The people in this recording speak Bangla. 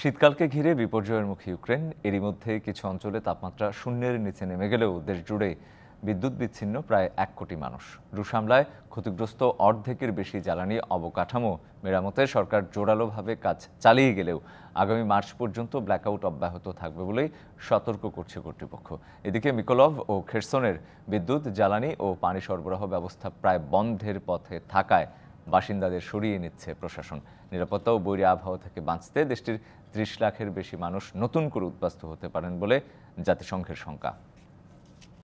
শীতকালকে ঘিরে বিপর্যয়ের মুখে ইউক্রেন এরই মধ্যে কিছু অঞ্চলে তাপমাত্রা শূন্যের নিচে নেমে গেলেও দেশ জুড়ে বিদ্যুৎ বিচ্ছিন্ন প্রায় এক কোটি মানুষ রুশ হামলায় ক্ষতিগ্রস্ত অর্ধেকের বেশি জ্বালানি অবকাঠামো মেরামতে সরকার জোরালোভাবে কাজ চালিয়ে গেলেও আগামী মার্চ পর্যন্ত ব্ল্যাকআউট অব্যাহত থাকবে বলেই সতর্ক করছে কর্তৃপক্ষ এদিকে মিকোলভ ও খেরসনের বিদ্যুৎ জ্বালানি ও পানি সরবরাহ ব্যবস্থা প্রায় বন্ধের পথে থাকায় বাসিন্দাদের সরিয়ে নিচ্ছে প্রশাসন নিরাপত্তা ও বৈরী আবহাওয়া থেকে বাঁচতে দেশটির ত্রিশ লাখের বেশি মানুষ নতুন করে উদ্বাস্ত হতে পারেন বলে জাতিসংঘের শঙ্কা